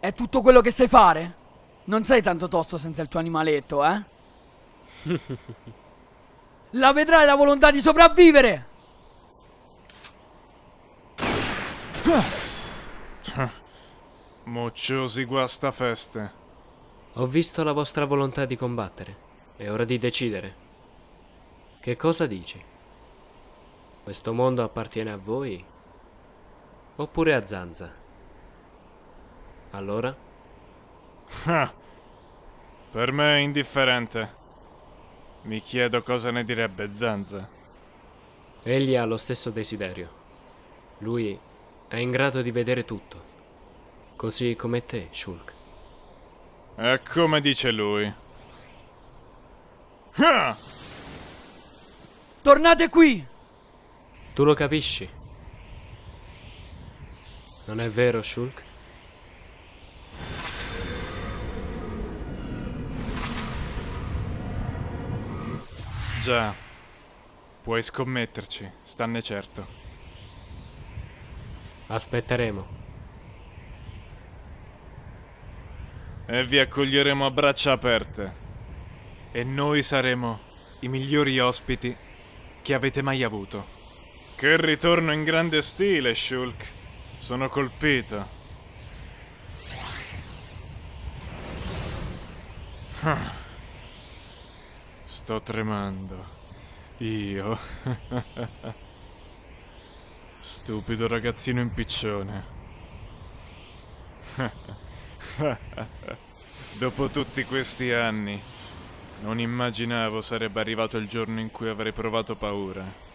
È tutto quello che sai fare? Non sei tanto tosto senza il tuo animaletto, eh? la vedrai la volontà di sopravvivere! Mocciosi guastafeste. Ho visto la vostra volontà di combattere. È ora di decidere. Che cosa dici? Questo mondo appartiene a voi? Oppure a Zanza? Allora? Ah, per me è indifferente. Mi chiedo cosa ne direbbe Zanza. Egli ha lo stesso desiderio. Lui è in grado di vedere tutto. Così come te, Shulk. E come dice lui. Ah! Tornate qui! Tu lo capisci? Non è vero, Shulk? Già, puoi scommetterci, stanne certo. Aspetteremo. E vi accoglieremo a braccia aperte. E noi saremo i migliori ospiti che avete mai avuto. Che ritorno in grande stile, Shulk. Sono colpito. Huh. Sto tremando. Io. Stupido ragazzino in piccione. Dopo tutti questi anni, non immaginavo sarebbe arrivato il giorno in cui avrei provato paura.